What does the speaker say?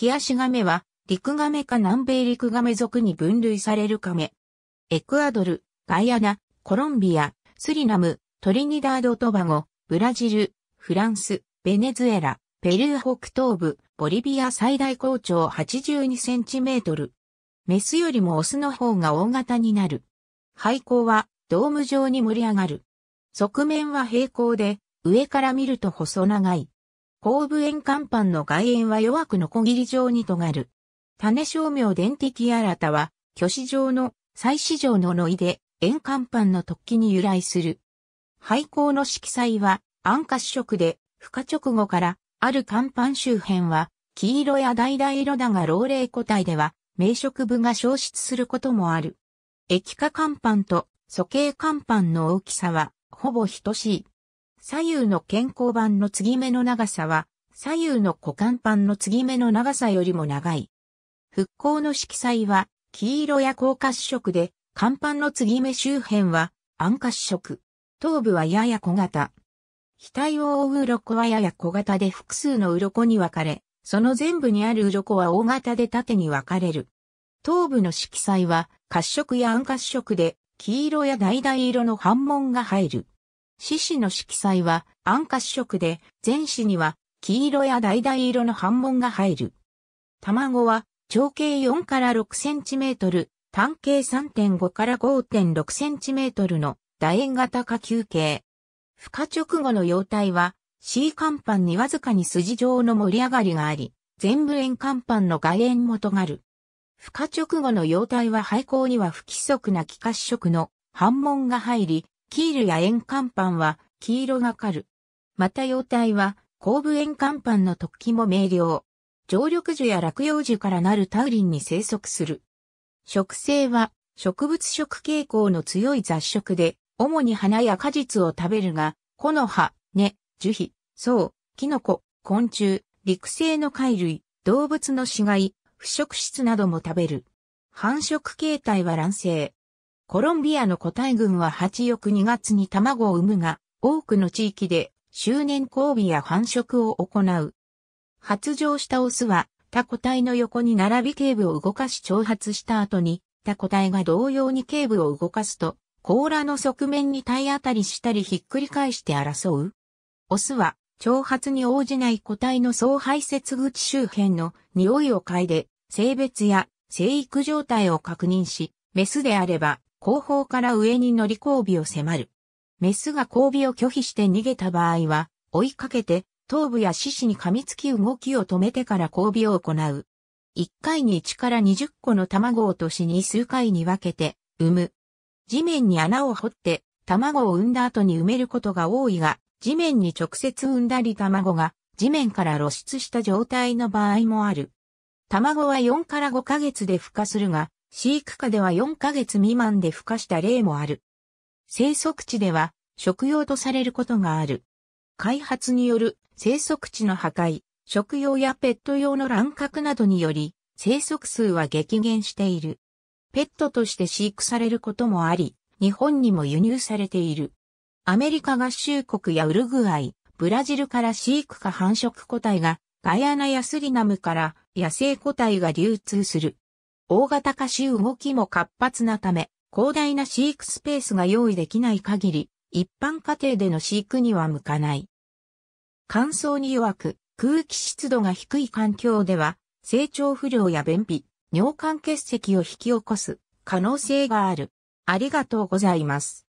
キアシガメは、陸亀ガメか南米陸亀ガメ属に分類されるカメ。エクアドル、ガイアナ、コロンビア、スリナム、トリニダード・トバゴ、ブラジル、フランス、ベネズエラ、ペルー北東部、ボリビア最大高潮82センチメートル。メスよりもオスの方が大型になる。背後はドーム状に盛り上がる。側面は平行で、上から見ると細長い。後部円甲板の外縁は弱くのこぎり状に尖る。種照明電的新たは、虚子状の祭祀状のノイで、円甲板の突起に由来する。廃校の色彩は、暗褐色で、孵化直後から、ある甲板周辺は、黄色や橙色だが老齢個体では、名色部が消失することもある。液化甲板と素形甲板の大きさは、ほぼ等しい。左右の健康板の継ぎ目の長さは、左右の股間板の継ぎ目の長さよりも長い。復興の色彩は、黄色や高褐色で、甲板の継ぎ目周辺は、暗褐色。頭部はやや小型。額を覆う鱗はやや小型で複数の鱗に分かれ、その全部にある鱗は大型で縦に分かれる。頭部の色彩は褐色や暗褐色で、黄色や橙色の斑紋が入る。獅子の色彩は暗褐色で、全紙には黄色や橙色の斑紋が入る。卵は長径4から6センチメートル、単径3.5から5.6センチメートルの楕円型下球形。孵化直後の幼体は C 甲板にわずかに筋状の盛り上がりがあり、全部円甲板の外縁も尖る。孵化直後の幼体は廃校には不規則な気化色の反紋が入り、キールや円甲板は黄色がかる。また幼体は後部円甲板の突起も明瞭。常緑樹や落葉樹からなるタウリンに生息する。植生は植物食傾向の強い雑食で、主に花や果実を食べるが、木の葉、根、樹皮、草、キノコ、昆虫、陸生の貝類、動物の死骸、腐食質なども食べる。繁殖形態は卵生。コロンビアの個体群は8翌2月に卵を産むが、多くの地域で周年交尾や繁殖を行う。発情したオスは、他個体の横に並び頸部を動かし挑発した後に、他個体が同様に頸部を動かすと、甲羅の側面に体当たりしたりひっくり返して争う。オスは、挑発に応じない個体の総排泄口周辺の匂いを嗅いで、性別や生育状態を確認し、メスであれば後方から上に乗り交尾を迫る。メスが交尾を拒否して逃げた場合は、追いかけて、頭部や四肢に噛みつき動きを止めてから交尾を行う。1回に1から20個の卵を年に数回に分けて、産む。地面に穴を掘って、卵を産んだ後に埋めることが多いが、地面に直接産んだり卵が地面から露出した状態の場合もある。卵は4から5ヶ月で孵化するが、飼育下では4ヶ月未満で孵化した例もある。生息地では食用とされることがある。開発による生息地の破壊、食用やペット用の乱獲などにより、生息数は激減している。ペットとして飼育されることもあり、日本にも輸入されている。アメリカ合衆国やウルグアイ、ブラジルから飼育下繁殖個体が、ガヤナやスリナムから野生個体が流通する。大型化し動きも活発なため、広大な飼育スペースが用意できない限り、一般家庭での飼育には向かない。乾燥に弱く、空気湿度が低い環境では、成長不良や便秘、尿管結石を引き起こす可能性がある。ありがとうございます。